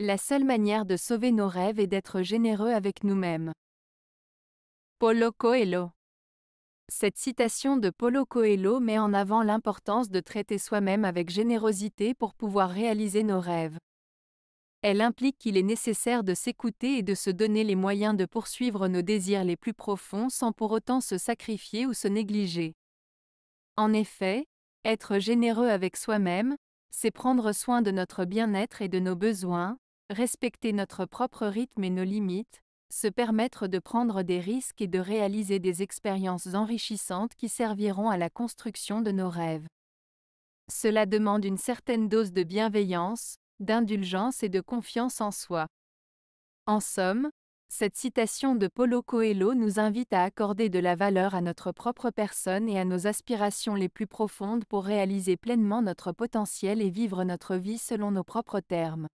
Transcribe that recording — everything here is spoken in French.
La seule manière de sauver nos rêves est d'être généreux avec nous-mêmes. Polo Coelho Cette citation de Polo Coelho met en avant l'importance de traiter soi-même avec générosité pour pouvoir réaliser nos rêves. Elle implique qu'il est nécessaire de s'écouter et de se donner les moyens de poursuivre nos désirs les plus profonds sans pour autant se sacrifier ou se négliger. En effet, être généreux avec soi-même, c'est prendre soin de notre bien-être et de nos besoins, respecter notre propre rythme et nos limites, se permettre de prendre des risques et de réaliser des expériences enrichissantes qui serviront à la construction de nos rêves. Cela demande une certaine dose de bienveillance, d'indulgence et de confiance en soi. En somme, cette citation de Polo Coelho nous invite à accorder de la valeur à notre propre personne et à nos aspirations les plus profondes pour réaliser pleinement notre potentiel et vivre notre vie selon nos propres termes.